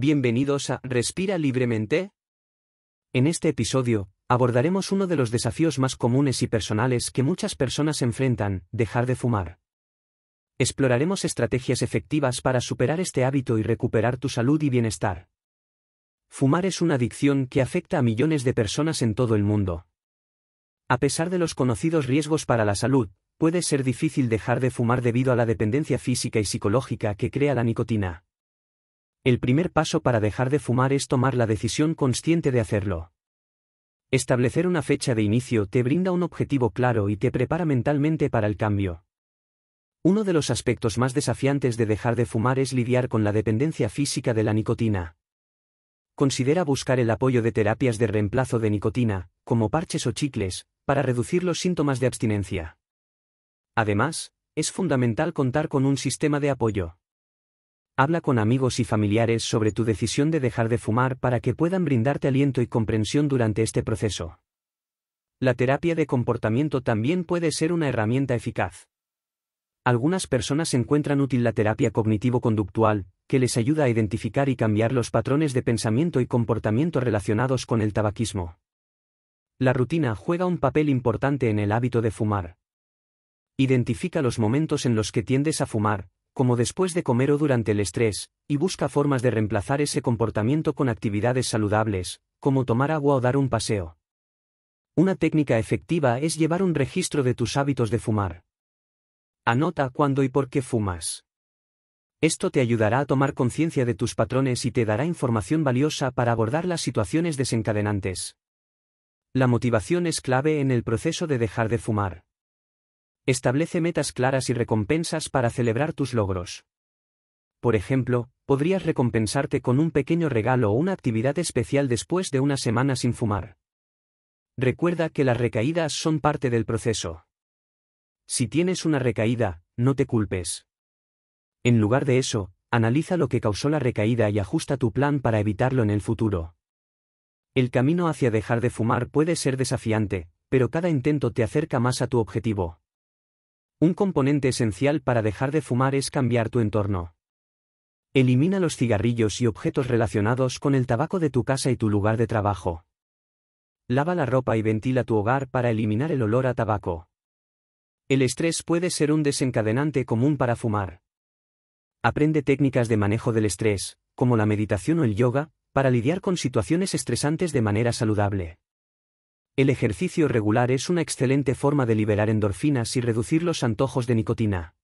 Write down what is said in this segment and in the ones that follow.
Bienvenidos a Respira Libremente. En este episodio, abordaremos uno de los desafíos más comunes y personales que muchas personas enfrentan, dejar de fumar. Exploraremos estrategias efectivas para superar este hábito y recuperar tu salud y bienestar. Fumar es una adicción que afecta a millones de personas en todo el mundo. A pesar de los conocidos riesgos para la salud, puede ser difícil dejar de fumar debido a la dependencia física y psicológica que crea la nicotina. El primer paso para dejar de fumar es tomar la decisión consciente de hacerlo. Establecer una fecha de inicio te brinda un objetivo claro y te prepara mentalmente para el cambio. Uno de los aspectos más desafiantes de dejar de fumar es lidiar con la dependencia física de la nicotina. Considera buscar el apoyo de terapias de reemplazo de nicotina, como parches o chicles, para reducir los síntomas de abstinencia. Además, es fundamental contar con un sistema de apoyo. Habla con amigos y familiares sobre tu decisión de dejar de fumar para que puedan brindarte aliento y comprensión durante este proceso. La terapia de comportamiento también puede ser una herramienta eficaz. Algunas personas encuentran útil la terapia cognitivo-conductual, que les ayuda a identificar y cambiar los patrones de pensamiento y comportamiento relacionados con el tabaquismo. La rutina juega un papel importante en el hábito de fumar. Identifica los momentos en los que tiendes a fumar, como después de comer o durante el estrés, y busca formas de reemplazar ese comportamiento con actividades saludables, como tomar agua o dar un paseo. Una técnica efectiva es llevar un registro de tus hábitos de fumar. Anota cuándo y por qué fumas. Esto te ayudará a tomar conciencia de tus patrones y te dará información valiosa para abordar las situaciones desencadenantes. La motivación es clave en el proceso de dejar de fumar. Establece metas claras y recompensas para celebrar tus logros. Por ejemplo, podrías recompensarte con un pequeño regalo o una actividad especial después de una semana sin fumar. Recuerda que las recaídas son parte del proceso. Si tienes una recaída, no te culpes. En lugar de eso, analiza lo que causó la recaída y ajusta tu plan para evitarlo en el futuro. El camino hacia dejar de fumar puede ser desafiante, pero cada intento te acerca más a tu objetivo. Un componente esencial para dejar de fumar es cambiar tu entorno. Elimina los cigarrillos y objetos relacionados con el tabaco de tu casa y tu lugar de trabajo. Lava la ropa y ventila tu hogar para eliminar el olor a tabaco. El estrés puede ser un desencadenante común para fumar. Aprende técnicas de manejo del estrés, como la meditación o el yoga, para lidiar con situaciones estresantes de manera saludable. El ejercicio regular es una excelente forma de liberar endorfinas y reducir los antojos de nicotina.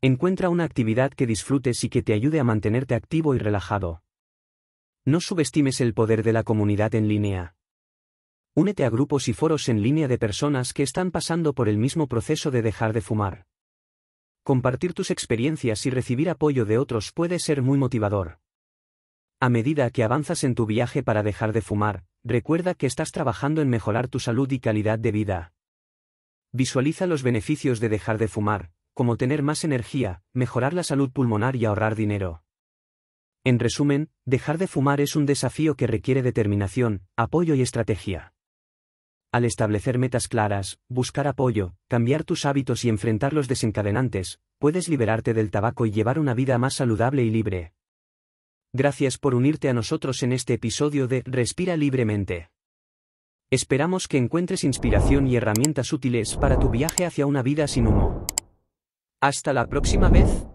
Encuentra una actividad que disfrutes y que te ayude a mantenerte activo y relajado. No subestimes el poder de la comunidad en línea. Únete a grupos y foros en línea de personas que están pasando por el mismo proceso de dejar de fumar. Compartir tus experiencias y recibir apoyo de otros puede ser muy motivador. A medida que avanzas en tu viaje para dejar de fumar, recuerda que estás trabajando en mejorar tu salud y calidad de vida. Visualiza los beneficios de dejar de fumar, como tener más energía, mejorar la salud pulmonar y ahorrar dinero. En resumen, dejar de fumar es un desafío que requiere determinación, apoyo y estrategia. Al establecer metas claras, buscar apoyo, cambiar tus hábitos y enfrentar los desencadenantes, puedes liberarte del tabaco y llevar una vida más saludable y libre. Gracias por unirte a nosotros en este episodio de Respira libremente. Esperamos que encuentres inspiración y herramientas útiles para tu viaje hacia una vida sin humo. Hasta la próxima vez.